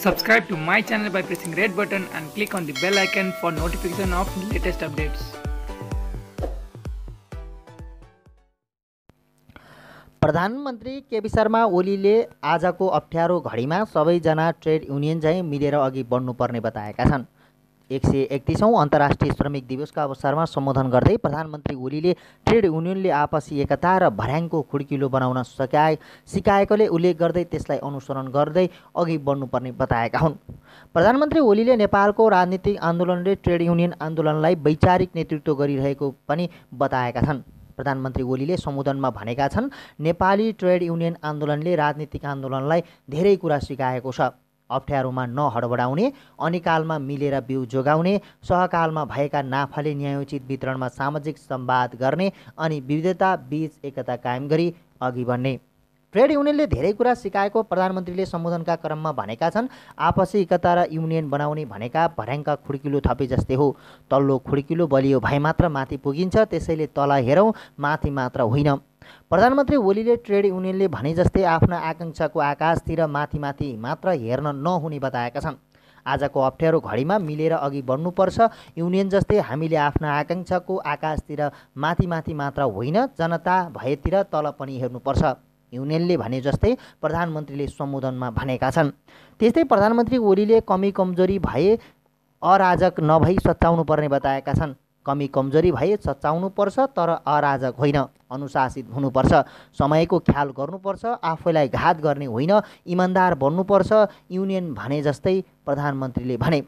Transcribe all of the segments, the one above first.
Subscribe to my channel by pressing red button and click on the bell icon for notification of latest updates. प्रधानमन्त्री केपी शर्मा ओलीले आजको अप्ठ्यारो घडीमा सबैजना trade union चाहिँ मिलेर अघि बढ्नुपर्ने बताएका छन् एक सय एकतिसौँ अन्तर्राष्ट्रिय श्रमिक दिवसका अवसरमा सम्बोधन गर्दै प्रधानमन्त्री ओलीले ट्रेड युनियनले आपसी एकता र भर्याङको खुड्किलो बनाउन सकाए सिकाएकोले उल्लेख गर्दै त्यसलाई अनुसरण गर्दै अघि बढ्नुपर्ने बताएका हुन् प्रधानमन्त्री ओलीले नेपालको राजनीतिक आन्दोलनले ट्रेड युनियन आन्दोलनलाई वैचारिक नेतृत्व गरिरहेको पनि बताएका छन् प्रधानमन्त्री ओलीले सम्बोधनमा भनेका छन् नेपाली ट्रेड युनियन आन्दोलनले राजनीतिक आन्दोलनलाई धेरै कुरा सिकाएको छ अप्ठ्यारोमा नहडबडाउने अनिकालमा मिलेर बिउ जोगाउने सहकालमा भएका नाफाले न्यायोचित वितरणमा सामाजिक सम्वाद गर्ने अनि विविधता बीच एकता कायम गरी अघि बढ्ने ट्रेड युनियनले धेरै कुरा सिकाएको प्रधानमन्त्रीले सम्बोधनका क्रममा भनेका छन् आपसी एकता र युनियन बनाउने भनेका भर्याङ्का खुड्किलो थपे जस्तै हो तल्लो खुड्किलो बलियो भए मात्र माथि पुगिन्छ त्यसैले तल हेरौँ माथि मात्र होइन प्रधानमन्त्री ओलीले ट्रेड युनियनले भने जस्तै आफ्ना आकाङ्क्षाको आकाशतिर माथि माथि मात्र हेर्न नहुने बताएका छन् आजको अप्ठ्यारो घडीमा मिलेर अघि बढ्नुपर्छ युनियन जस्तै हामीले आफ्ना आकाङ्क्षाको आकाशतिर माथि माथि मात्र होइन जनता भएतिर तल पनि हेर्नुपर्छ युनियनले भने जस्तै प्रधानमन्त्रीले सम्बोधनमा भनेका छन् त्यस्तै प्रधानमन्त्री ओलीले कमी कमजोरी भए अराजक नभई सच्याउनु पर्ने बताएका छन् कमी कमजोरी भए पर्छ तर अराजक होइन अनुशासित हुनुपर्छ समयको ख्याल गर्नुपर्छ आफैलाई घात गर्ने होइन इमान्दार बन्नुपर्छ युनियन भने जस्तै प्रधानमन्त्रीले भने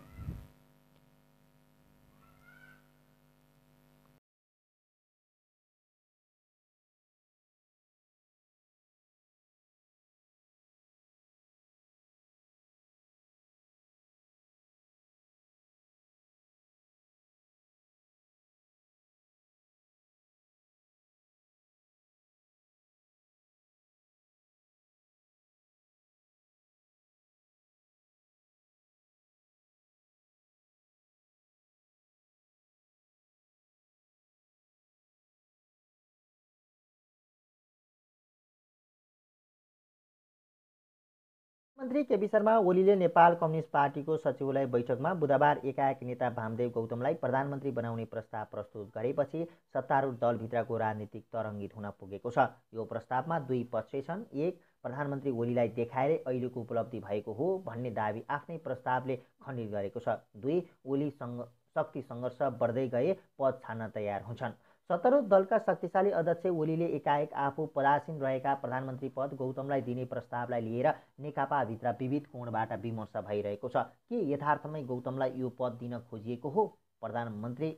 मन्त्री केपी शर्मा ओलीले नेपाल कम्युनिस्ट पार्टीको सचिवालय बैठकमा बुधबार एकाएक नेता भामदेव गौतमलाई प्रधानमन्त्री बनाउने प्रस्ताव प्रस्तुत गरेपछि सत्तारूढ दलभित्रको राजनीतिक तरङ्गित हुन पुगेको छ यो प्रस्तावमा दुई पक्ष छन् एक प्रधानमन्त्री ओलीलाई देखाएर अहिलेको उपलब्धि भएको हो भन्ने दावी आफ्नै प्रस्तावले खण्डित गरेको छ दुई ओलीसँग शक्ति सङ्घर्ष बढ्दै गए पद छान्न तयार हुन्छन् सत्रौँ दलका शक्तिशाली अध्यक्ष ओलीले एकाएक आफू पदासीन रहेका प्रधानमन्त्री पद गौतमलाई दिने प्रस्तावलाई लिएर नेकपाभित्र विविध कोणबाट विमर्श भइरहेको छ के यथार्थमै गौतमलाई यो पद दिन खोजिएको हो प्रधानमन्त्री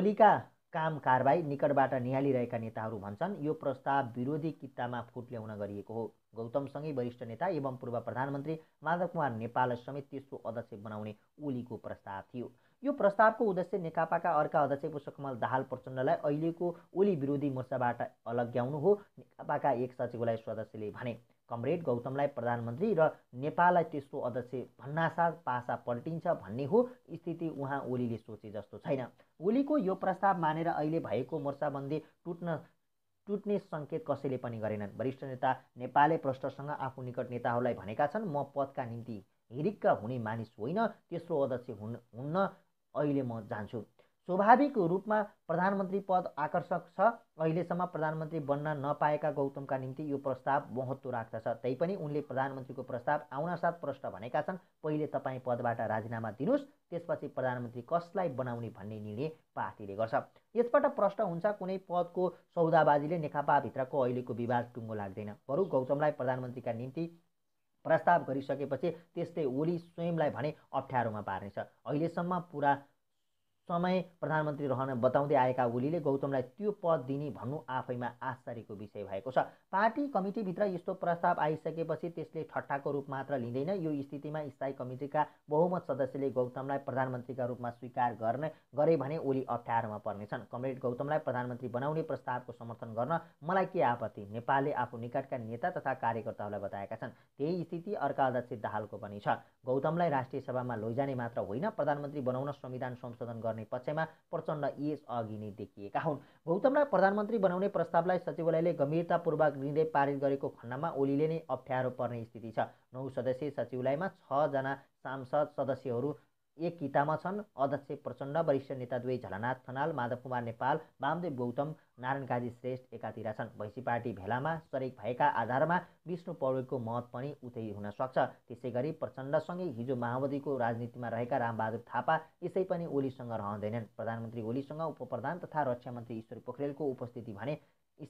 ओलीका काम कारबाही निकटबाट निहालिरहेका नेताहरू भन्छन् यो प्रस्ताव विरोधी कितामा फुट ल्याउन गरिएको हो गौतमसँगै वरिष्ठ नेता एवं पूर्व प्रधानमन्त्री माधव कुमार नेपाल समेत तेस्रो अध्यक्ष बनाउने ओलीको प्रस्ताव थियो यो प्रस्तावको उद्देश्य नेकपाका अर्का अध्यक्ष पुष्पकमल दाहाल प्रचण्डलाई अहिलेको ओली विरोधी मोर्चाबाट अलग्याउनु हो नेकपाका एक सचिवलाई सदस्यले भने कमरेड गौतमलाई प्रधानमन्त्री र नेपाललाई त्यस्तो अध्यक्ष भन्नासाथ पासा पल्टिन्छ भन्ने हो स्थिति उहाँ ओलीले सोचे जस्तो छैन ओलीको यो प्रस्ताव मानेर अहिले भएको मोर्चाबन्दी टुट्न टुट्ने सङ्केत कसैले पनि गरेनन् वरिष्ठ नेता नेपालले प्रष्टसँग आफू निकट नेताहरूलाई भनेका छन् म पदका निम्ति हिरिक्क हुने मानिस होइन तेस्रो अध्यक्ष हुन् हुन्न अहिले म जान्छु स्वाभाविक रूपमा प्रधानमन्त्री पद आकर्षक छ अहिलेसम्म प्रधानमन्त्री बन्न नपाएका गौतमका निम्ति यो प्रस्ताव महत्त्व राख्दछ तैपनि उनले प्रधानमन्त्रीको प्रस्ताव आउनासाथ प्रष्ट भनेका छन् पहिले तपाईँ पदबाट राजीनामा दिनुहोस् त्यसपछि प्रधानमन्त्री कसलाई बनाउने भन्ने निर्णय पार्टीले गर्छ यसबाट प्रष्ट हुन्छ कुनै पदको सौदाबाजीले नेकपाभित्रको अहिलेको विवाद टुङ्गो लाग्दैन बरु गौतमलाई प्रधानमन्त्रीका निम्ति प्रस्ताव गरिसकेपछि त्यस्तै ओली स्वयंलाई भने अप्ठ्यारोमा पार्नेछ अहिलेसम्म पुरा समय प्रधानमन्त्री रहन बताउँदै आएका ओलीले गौतमलाई त्यो पद दिने भन्नु आफैमा आश्चर्यको विषय भएको छ पार्टी कमिटीभित्र यस्तो प्रस्ताव आइसकेपछि त्यसले ठट्टाको रूप मात्र लिँदैन यो स्थितिमा स्थायी कमिटीका बहुमत सदस्यले गौतमलाई प्रधानमन्त्रीका रूपमा स्वीकार गर्ने गरे भने ओली अप्ठ्यारोमा पर्नेछन् कमरेड गौतमलाई प्रधानमन्त्री बनाउने प्रस्तावको समर्थन गर्न मलाई के आपत्ति नेपालले आफू निकटका नेता तथा कार्यकर्ताहरूलाई बताएका छन् त्यही स्थिति अर्का अध्यक्ष दाहालको पनि छ गौतमलाई राष्ट्रिय सभामा लैजाने मात्र होइन प्रधानमन्त्री बनाउन संविधान संशोधन गर्ने पक्षमा प्रचण्ड यस अघि नै देखिएका हुन् गौतमलाई प्रधानमन्त्री बनाउने प्रस्तावलाई सचिवालयले गम्भीरतापूर्वक लिँदै पारित गरेको खण्डमा ओलीले नै अप्ठ्यारो पर्ने स्थिति छ नौ सदस्यीय सचिवालयमा छजना सांसद सदस्यहरू एक कितामा छन् अध्यक्ष प्रचण्ड वरिष्ठ नेता दुवै झलनाथ थनाल माधव कुमार नेपाल वामदेव गौतम नारायण काजी श्रेष्ठ एकातिर छन् भैँसी पार्टी भेलामा सरेक भएका आधारमा विष्णु पौडेलको मत पनि उतै हुन सक्छ त्यसै गरी प्रचण्डसँगै हिजो माओवादीको राजनीतिमा रहेका रामबहादुर थापा यसै पनि ओलीसँग रहँदैनन् प्रधानमन्त्री ओलीसँग उपप्रधान तथा रक्षा मन्त्री ईश्वर पोखरेलको उपस्थिति भने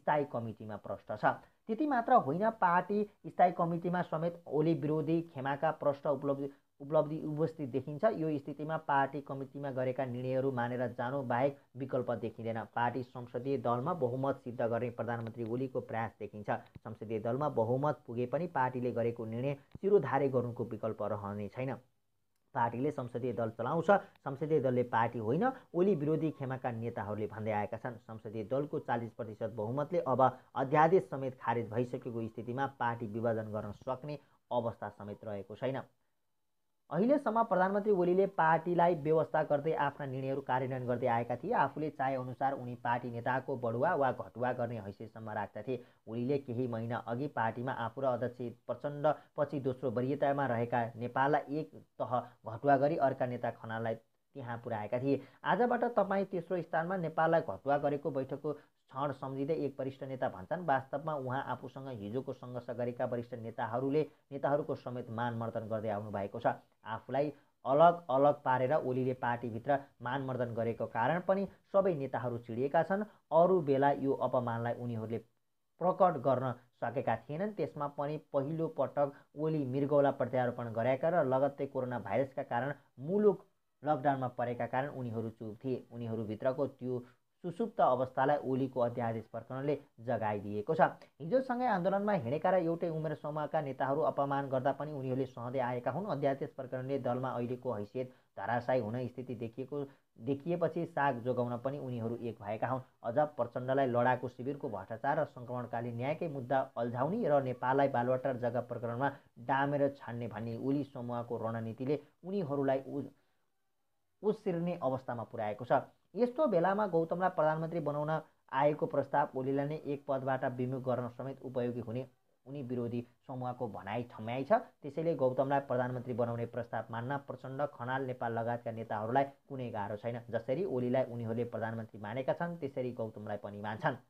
स्थायी कमिटीमा प्रष्ट छ त्यति मात्र होइन पार्टी स्थायी कमिटीमा समेत ओली विरोधी खेमाका प्रष्ट उपलब्धि उपलब्धि उपस्थित देखिन्छ यो स्थितिमा पार्टी कमिटीमा गरेका निर्णयहरू मानेर जानु बाहेक विकल्प देखिँदैन पार्टी संसदीय दलमा बहुमत सिद्ध गर्ने प्रधानमन्त्री ओलीको प्रयास देखिन्छ संसदीय दलमा बहुमत पुगे पनि पार्टीले गरेको निर्णय सिरोधारे गर्नुको विकल्प रहने छैन पार्टीले संसदीय दल चलाउँछ संसदीय दलले पार्टी होइन ओली विरोधी खेमाका नेताहरूले भन्दै आएका छन् संसदीय दलको चालिस प्रतिशत बहुमतले अब अध्यादेश समेत खारेज भइसकेको स्थितिमा पार्टी विभाजन गर्न सक्ने अवस्था समेत रहेको छैन अहिलेसम्म प्रधानमन्त्री ओलीले पार्टीलाई व्यवस्था गर्दै आफ्ना निर्णयहरू कार्यान्वयन गर्दै आएका थिए आफूले चाहेअनुसार उनी पार्टी नेताको बढुवा वा घटुवा गर्ने हैसियतसम्म राख्दा थिए ओलीले केही महिना अघि पार्टीमा आफू र अध्यक्ष प्रचण्ड पछि दोस्रो वरियतामा रहेका नेपाललाई एक तह घटुवा गरी अर्का नेता खनाललाई त्यहाँ पुर्याएका थिए आजबाट तपाईँ तेस्रो स्थानमा नेपाललाई घटुवा गरेको बैठकको क्षण सम्झिँदै एक वरिष्ठ नेता भन्छन् वास्तवमा उहाँ आफूसँग हिजोको सङ्घर्ष गरेका वरिष्ठ नेताहरूले नेताहरूको समेत मानमर्दन गर्दै आउनु भएको छ आफूलाई अलग अलग पारेर ओलीले पार्टीभित्र मानमर्दन गरेको कारण पनि सबै नेताहरू चिडिएका छन् अरू बेला यो अपमानलाई उनीहरूले प्रकट गर्न सकेका थिएनन् त्यसमा पनि पहिलो पटक ओली मृगौला प्रत्यारोपण गराएका र लगत्तै कोरोना भाइरसका कारण मुलुक लकडाउनमा परेका कारण उनीहरू चुप थिए उनीहरूभित्रको त्यो सुसुप्त अवस्थालाई ओलीको अध्यादेश प्रकरणले जगाइदिएको छ हिजोसँगै आन्दोलनमा हिँडेका र एउटै उमेर समूहका नेताहरू अपमान गर्दा पनि उनीहरूले सहँदै आएका हुन् अध्यादेश प्रकरणले दलमा अहिलेको हैसियत धराशायी हुने स्थिति देखिएको देखिएपछि साग जोगाउन पनि उनीहरू एक भएका हुन् अझ प्रचण्डलाई लडाकु शिविरको भ्रष्टाचार र सङ्क्रमणकालीन न्यायकै मुद्दा अल्झाउने र नेपाललाई बालवाटार जग्गा प्रकरणमा डामेर छान्ने भन्ने ओली समूहको रणनीतिले उनीहरूलाई उसिर्ने अवस्थामा पुर्याएको छ यस्तो बेलामा गौतमलाई प्रधानमन्त्री बनाउन आएको प्रस्ताव ओलीलाई नै एक पदबाट विमुख गर्न समेत उपयोगी हुने उनी विरोधी समूहको भनाइ ठम्याइ छ त्यसैले गौतमलाई प्रधानमन्त्री बनाउने प्रस्ताव मान्न प्रचण्ड खनाल नेपाल लगायतका नेताहरूलाई कुनै गाह्रो छैन जसरी ओलीलाई उनीहरूले प्रधानमन्त्री मानेका छन् त्यसरी गौतमलाई पनि मान्छन्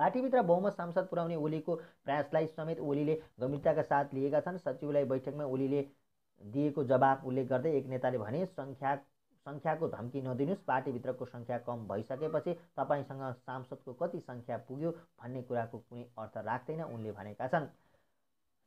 पार्टीभित्र बहुमत सांसद पुर्याउने ओलीको प्रयासलाई समेत ओलीले गम्भीरताका साथ लिएका छन् सचिवलाई बैठकमा ओलीले दिएको जवाब उल्लेख गर्दै एक नेताले भने सङ्ख्या सङ्ख्याको धम्की नदिनुहोस् पार्टीभित्रको सङ्ख्या कम भइसकेपछि तपाईँसँग सांसदको कति सङ्ख्या पुग्यो भन्ने कुराको कुनै अर्थ राख्दैन उनले भनेका छन्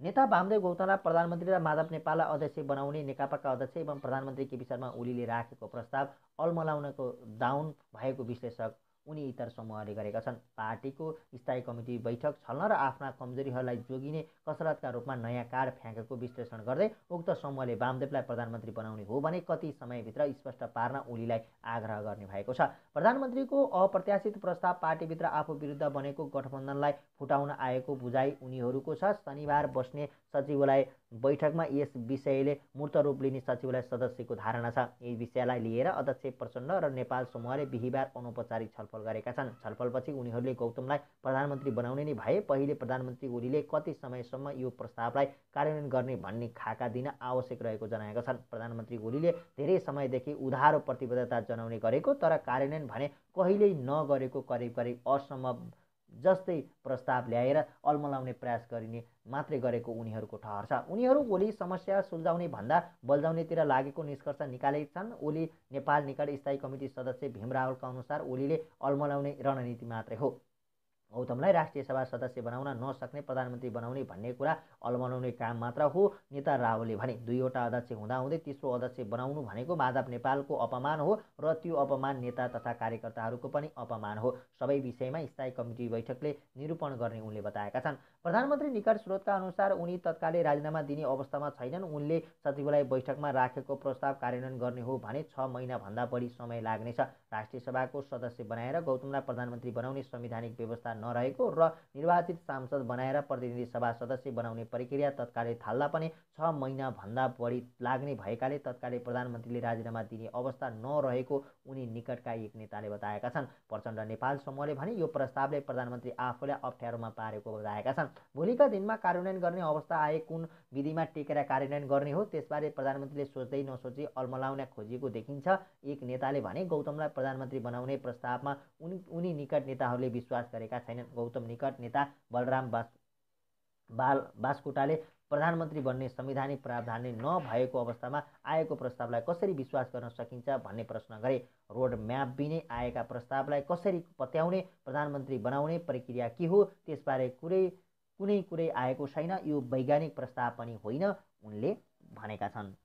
नेता भामदेव गौतमलाई प्रधानमन्त्री र माधव नेपाललाई अध्यक्ष बनाउने नेकपाका अध्यक्ष एवं प्रधानमन्त्री केपी शर्मा ओलीले राखेको प्रस्ताव अल्मलाउनको दाउन भएको विश्लेषक उनी इतर समूहले गरेका छन् पार्टीको स्थायी कमिटी बैठक छल्न र आफ्ना कमजोरीहरूलाई जोगिने कसरतका रूपमा नयाँ कार्ड फ्याँकेको विश्लेषण गर्दै उक्त समूहले वामदेवलाई प्रधानमन्त्री बनाउने हो भने कति समयभित्र स्पष्ट पार्न ओलीलाई आग्रह गर्ने भएको छ प्रधानमन्त्रीको अप्रत्याशित प्रस्ताव पार्टीभित्र आफू विरुद्ध बनेको गठबन्धनलाई फुटाउन आएको बुझाइ उनीहरूको छ शनिबार बस्ने सचिवालय बैठकमा यस विषयले मूर्त रूप लिने सचिवालय सदस्यको धारणा छ यही विषयलाई लिएर अध्यक्ष प्रचण्ड र नेपाल समूहले बिहिबार अनौपचारिक छलफल गरेका छन् छलफलपछि उनीहरूले गौतमलाई प्रधानमन्त्री बनाउने नै भए पहिले प्रधानमन्त्री ओलीले कति समयसम्म यो प्रस्तावलाई कार्यान्वयन गर्ने भन्ने खाका दिन आवश्यक रहेको जनाएका छन् प्रधानमन्त्री ओलीले धेरै समयदेखि उधारो प्रतिबद्धता जनाउने गरेको तर कार्यान्वयन भने कहिल्यै नगरेको करिब करिब असम्भव जस्तै प्रस्ताव ल्याएर अल्मलाउने प्रयास गरिने मात्रै गरेको उनीहरूको ठहर छ उनीहरू भोलि समस्या सुल्झाउने भन्दा बल्झाउनेतिर लागेको निष्कर्ष निकालेका छन् ओली नेपाल निकट स्थायी कमिटी सदस्य भीम रावलका अनुसार ओलीले अल्मलाउने रणनीति मात्रै हो गौतमलाई राष्ट्रिय सभा सदस्य बनाउन नसक्ने प्रधानमन्त्री बनाउने भन्ने कुरा अल्मनाउने काम मात्र हो नेता रावले भने दुईवटा अध्यक्ष हुँदाहुँदै तेस्रो अध्यक्ष बनाउनु भनेको माधव नेपालको अपमान हो र त्यो अपमान नेता तथा कार्यकर्ताहरूको पनि अपमान हो सबै विषयमा स्थायी कमिटी बैठकले निरूपण गर्ने उनले बताएका छन् प्रधानमन्त्री निकट स्रोतका अनुसार उनी तत्कालै राजीनामा दिने अवस्थामा छैनन् उनले सचिवलाई बैठकमा राखेको प्रस्ताव कार्यान्वयन गर्ने हो भने छ महिनाभन्दा बढी समय लाग्नेछ राष्ट्रिय सभाको सदस्य बनाएर गौतमलाई प्रधानमन्त्री बनाउने संवैधानिक व्यवस्था नरहेको र निर्वाचित सांसद बनाएर प्रतिनिधि सभा सदस्य बनाउने प्रक्रिया तत्कालै थाल्दा पनि छ महिनाभन्दा बढी लाग्ने भएकाले तत्कालै प्रधानमन्त्रीले राजीनामा दिने अवस्था नरहेको उनी निकटका एक नेताले बताएका छन् प्रचण्ड नेपाल समूहले भने यो प्रस्तावले प्रधानमन्त्री आफूलाई अप्ठ्यारोमा पारेको बताएका छन् भोलिका दिनमा कार्यान्वयन गर्ने अवस्था आए कुन विधिमा टेकेर कार्यान्वयन गर्ने हो त्यसबारे प्रधानमन्त्रीले सोच्दै नसोची अल्मलाउन खोजिएको देखिन्छ एक नेताले भने गौतमलाई प्रधानमन्त्री बनाउने प्रस्तावमा उनी उनी निकट नेताहरूले विश्वास गरेका छन् छैनन् गौतम निकट नेता बलराम बास बाल बासकोटाले प्रधानमन्त्री बन्ने संवैधानिक प्रावधानले नभएको अवस्थामा आएको प्रस्तावलाई कसरी विश्वास गर्न सकिन्छ भन्ने प्रश्न गरे रोड म्याप बिने आएका प्रस्तावलाई कसरी पत्याउने प्रधानमन्त्री बनाउने प्रक्रिया के हो त्यसबारे कुरै कुनै कुरै आएको छैन यो वैज्ञानिक प्रस्ताव पनि होइन उनले भनेका छन्